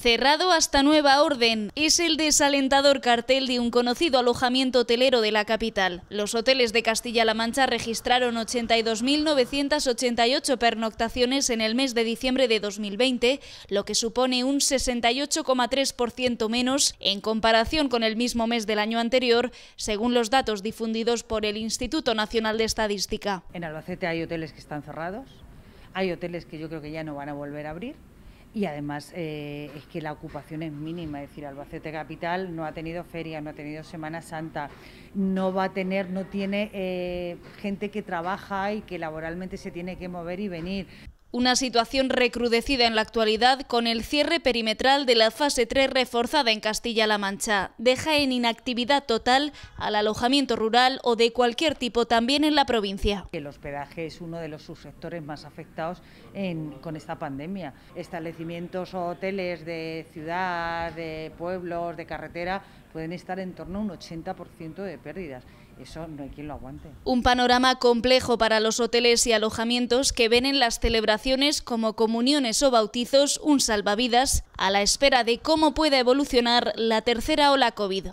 Cerrado hasta nueva orden es el desalentador cartel de un conocido alojamiento hotelero de la capital. Los hoteles de Castilla-La Mancha registraron 82.988 pernoctaciones en el mes de diciembre de 2020, lo que supone un 68,3% menos en comparación con el mismo mes del año anterior, según los datos difundidos por el Instituto Nacional de Estadística. En Albacete hay hoteles que están cerrados, hay hoteles que yo creo que ya no van a volver a abrir y además eh, es que la ocupación es mínima, es decir, Albacete Capital no ha tenido feria, no ha tenido Semana Santa, no va a tener, no tiene eh, gente que trabaja y que laboralmente se tiene que mover y venir. Una situación recrudecida en la actualidad con el cierre perimetral de la fase 3 reforzada en Castilla-La Mancha. Deja en inactividad total al alojamiento rural o de cualquier tipo también en la provincia. El hospedaje es uno de los subsectores más afectados con esta pandemia. Establecimientos o hoteles de ciudad, de pueblos, de carretera pueden estar en torno a un 80% de pérdidas eso no hay quien lo aguante. Un panorama complejo para los hoteles y alojamientos que ven en las celebraciones como comuniones o bautizos un salvavidas a la espera de cómo pueda evolucionar la tercera ola COVID.